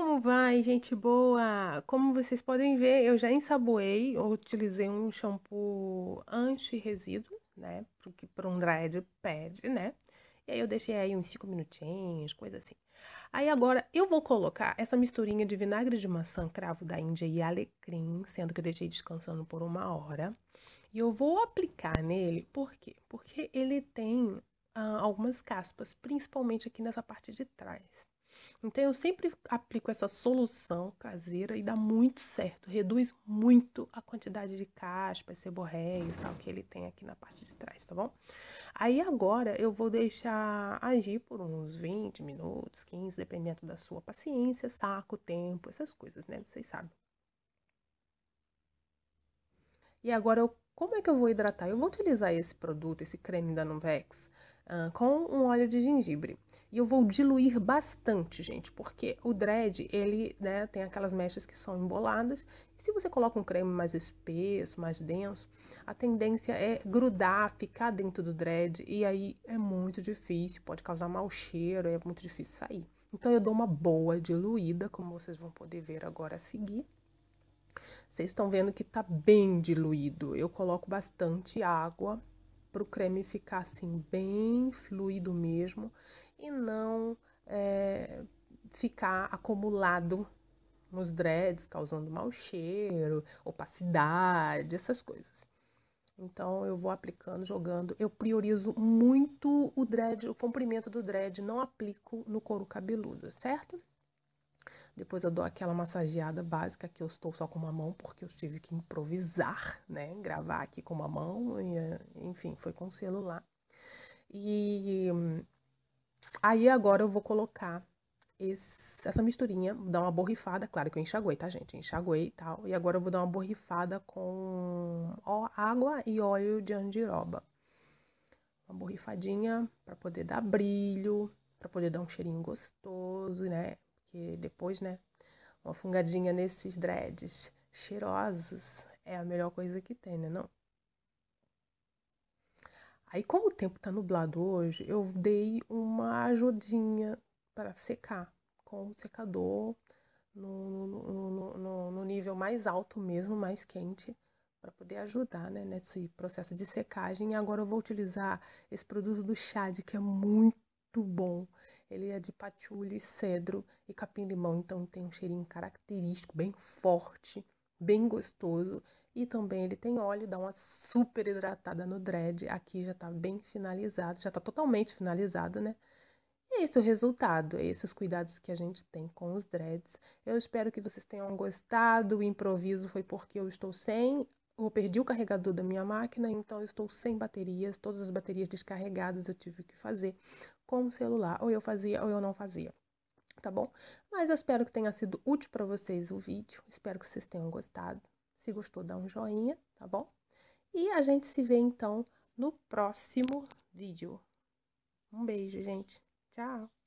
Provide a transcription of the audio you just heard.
Como vai, gente boa? Como vocês podem ver, eu já ensaboei, eu utilizei um shampoo anti-resíduo, né? Porque para um de pede, né? E aí eu deixei aí uns 5 minutinhos, coisa assim. Aí agora eu vou colocar essa misturinha de vinagre de maçã, cravo da Índia e alecrim, sendo que eu deixei descansando por uma hora. E eu vou aplicar nele, por quê? Porque ele tem ah, algumas caspas, principalmente aqui nessa parte de trás, então eu sempre aplico essa solução caseira e dá muito certo, reduz muito a quantidade de caspas, seborreias, tal que ele tem aqui na parte de trás, tá bom? Aí agora eu vou deixar agir por uns 20 minutos, 15, dependendo da sua paciência, saco, tempo, essas coisas, né? Vocês sabem. E agora eu como é que eu vou hidratar? Eu vou utilizar esse produto, esse creme da Nuvex, uh, com um óleo de gengibre. E eu vou diluir bastante, gente, porque o dread, ele né, tem aquelas mechas que são emboladas. E se você coloca um creme mais espesso, mais denso, a tendência é grudar, ficar dentro do dread. E aí é muito difícil, pode causar mau cheiro, é muito difícil sair. Então eu dou uma boa diluída, como vocês vão poder ver agora a seguir. Vocês estão vendo que tá bem diluído. Eu coloco bastante água para o creme ficar assim bem fluido mesmo e não é, ficar acumulado nos dreads, causando mau cheiro, opacidade, essas coisas. Então eu vou aplicando, jogando. Eu priorizo muito o dread, o comprimento do dread, não aplico no couro cabeludo, certo? Depois eu dou aquela massageada básica que eu estou só com uma mão, porque eu tive que improvisar, né? Gravar aqui com uma mão, e, eh, enfim, foi com o celular. E hum, aí agora eu vou colocar esse, essa misturinha, dar uma borrifada, claro que eu enxaguei, tá, gente? Enxaguei e tal. E agora eu vou dar uma borrifada com ó, água e óleo de andiroba. Uma borrifadinha para poder dar brilho, para poder dar um cheirinho gostoso, né? que depois, né, uma fungadinha nesses dreads cheirosos é a melhor coisa que tem, né, não? Aí, como o tempo tá nublado hoje, eu dei uma ajudinha para secar com o secador no, no, no, no nível mais alto mesmo, mais quente, para poder ajudar né, nesse processo de secagem. E agora eu vou utilizar esse produto do Chad, que é muito bom. Ele é de patchouli, cedro e capim-limão, então tem um cheirinho característico, bem forte, bem gostoso. E também ele tem óleo, dá uma super hidratada no dread. Aqui já tá bem finalizado, já tá totalmente finalizado, né? E é esse o resultado, é esses cuidados que a gente tem com os dreads. Eu espero que vocês tenham gostado. O improviso foi porque eu estou sem eu perdi o carregador da minha máquina, então eu estou sem baterias, todas as baterias descarregadas eu tive que fazer com o celular, ou eu fazia ou eu não fazia, tá bom? Mas eu espero que tenha sido útil para vocês o vídeo, espero que vocês tenham gostado. Se gostou, dá um joinha, tá bom? E a gente se vê então no próximo vídeo. Um beijo, gente. Tchau!